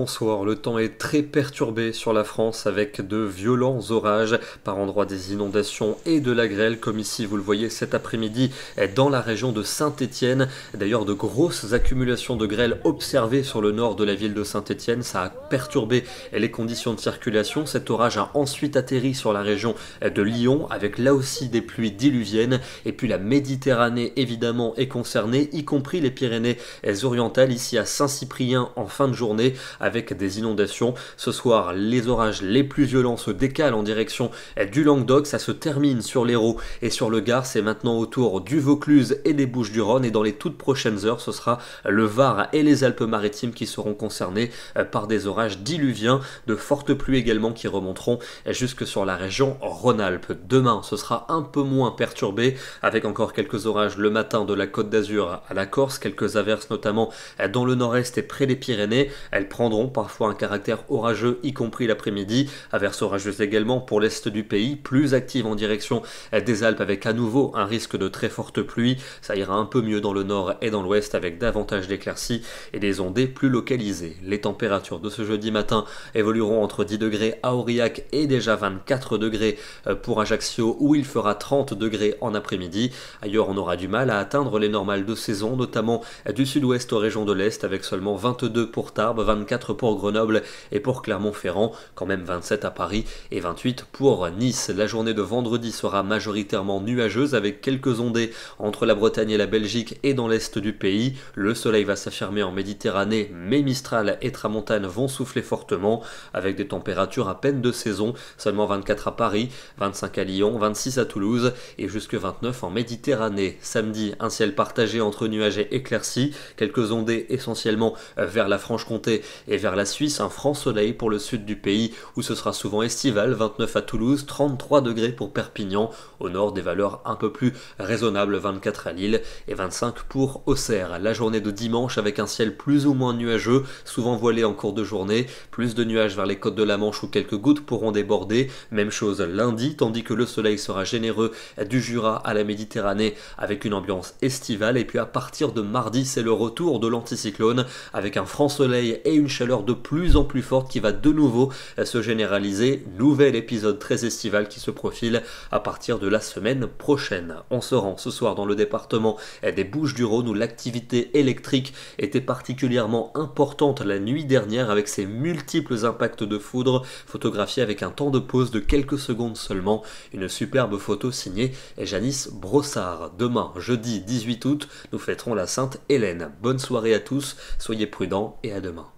bonsoir. Le temps est très perturbé sur la France avec de violents orages, par endroits des inondations et de la grêle, comme ici vous le voyez cet après-midi dans la région de Saint-Étienne. D'ailleurs, de grosses accumulations de grêle observées sur le nord de la ville de Saint-Étienne, ça a perturbé les conditions de circulation. Cet orage a ensuite atterri sur la région de Lyon, avec là aussi des pluies diluviennes. Et puis la Méditerranée, évidemment, est concernée, y compris les Pyrénées orientales, ici à Saint-Cyprien en fin de journée, avec des inondations. Ce soir, les orages les plus violents se décalent en direction du Languedoc. Ça se termine sur l'Hérault et sur le Gard. C'est maintenant autour du Vaucluse et des Bouches-du-Rhône. Et dans les toutes prochaines heures, ce sera le Var et les Alpes-Maritimes qui seront concernés euh, par des orages diluviens, de fortes pluies également qui remonteront jusque sur la région Rhône-Alpes. Demain, ce sera un peu moins perturbé, avec encore quelques orages le matin de la Côte d'Azur à la Corse, quelques averses notamment euh, dans le nord-est et près des Pyrénées. Elles prendront parfois un caractère orageux, y compris l'après-midi. Averses orageuses également pour l'est du pays, plus active en direction des Alpes avec à nouveau un risque de très forte pluie. Ça ira un peu mieux dans le nord et dans l'ouest avec davantage d'éclaircies et des ondées plus localisées. Les températures de ce jeudi matin évolueront entre 10 degrés à Aurillac et déjà 24 degrés euh, pour Ajaccio où il fera 30 degrés en après-midi. Ailleurs, on aura du mal à atteindre les normales de saison, notamment du sud-ouest aux régions de l'est avec seulement 22 pour Tarbes, 24 pour Grenoble et pour Clermont-Ferrand, quand même 27 à Paris et 28 pour Nice. La journée de vendredi sera majoritairement nuageuse avec quelques ondées entre la Bretagne et la Belgique et dans l'est du pays. Le soleil va s'affirmer en Méditerranée, mais Mistral et Tramontane vont souffler fortement avec des températures à peine de saison, seulement 24 à Paris, 25 à Lyon, 26 à Toulouse et jusque 29 en Méditerranée. Samedi, un ciel partagé entre nuages et éclaircies, quelques ondées essentiellement vers la Franche-Comté et vers la Suisse, un franc soleil pour le sud du pays où ce sera souvent estival, 29 à Toulouse, 33 degrés pour Perpignan, au nord des valeurs un peu plus raisonnables, 24 à Lille et 25 pour Auxerre. La journée de dimanche avec un ciel plus ou moins nuageux, souvent voilé en cours de journée, plus de nuages vers les côtes de la Manche où quelques gouttes pourront déborder, même chose lundi, tandis que le soleil sera généreux du Jura à la Méditerranée avec une ambiance estivale et puis à partir de mardi c'est le retour de l'anticyclone avec un franc soleil et une chaleur de plus en plus forte qui va de nouveau euh, se généraliser. Nouvel épisode très estival qui se profile à partir de la semaine prochaine. On se rend ce soir dans le département euh, des Bouches-du-Rhône où l'activité électrique était particulièrement importante la nuit dernière avec ses multiples impacts de foudre photographiés avec un temps de pause de quelques secondes seulement. Une superbe photo signée Janice Brossard. Demain, jeudi 18 août, nous fêterons la Sainte Hélène. Bonne soirée à tous, soyez prudents et à demain.